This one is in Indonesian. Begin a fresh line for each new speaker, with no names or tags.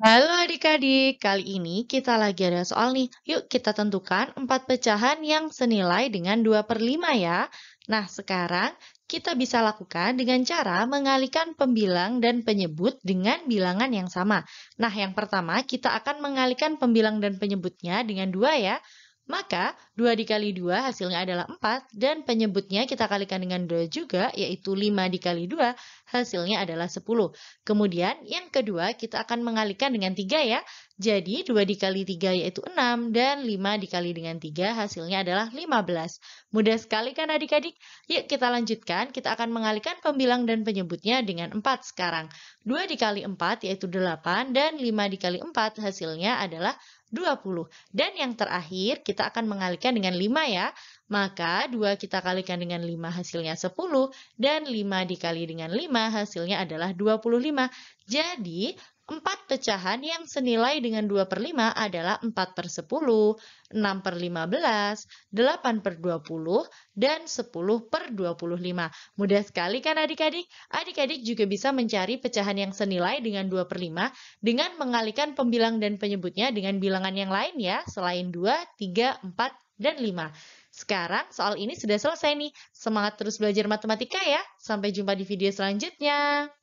Halo adik-adik, kali ini kita lagi ada soal nih. Yuk kita tentukan empat pecahan yang senilai dengan 2 per 5 ya. Nah sekarang kita bisa lakukan dengan cara mengalihkan pembilang dan penyebut dengan bilangan yang sama. Nah yang pertama kita akan mengalihkan pembilang dan penyebutnya dengan 2 ya. Maka 2 dikali 2 hasilnya adalah 4 dan penyebutnya kita kalikan dengan 2 juga yaitu 5 dikali 2 hasilnya adalah 10. Kemudian yang kedua kita akan mengalikan dengan 3 ya. Jadi 2 dikali 3 yaitu 6 dan 5 dikali dengan 3 hasilnya adalah 15. Mudah sekali kan adik-adik? Yuk kita lanjutkan kita akan mengalikan pembilang dan penyebutnya dengan 4 sekarang. 2 dikali 4 yaitu 8 dan 5 dikali 4 hasilnya adalah 20. Dan yang terakhir, kita akan mengalikan dengan 5 ya. Maka 2 kita kalikan dengan 5 hasilnya 10, dan 5 dikali dengan 5 hasilnya adalah 25. Jadi, 4 pecahan yang senilai dengan 2 per 5 adalah 4 per 10, 6 per 15, 8 per 20, dan 10 per 25. Mudah sekali kan adik-adik? Adik-adik juga bisa mencari pecahan yang senilai dengan 2 per 5 dengan mengalihkan pembilang dan penyebutnya dengan bilangan yang lain ya, selain 2, 3, 4, dan 5. Sekarang soal ini sudah selesai nih. Semangat terus belajar matematika ya. Sampai jumpa di video selanjutnya.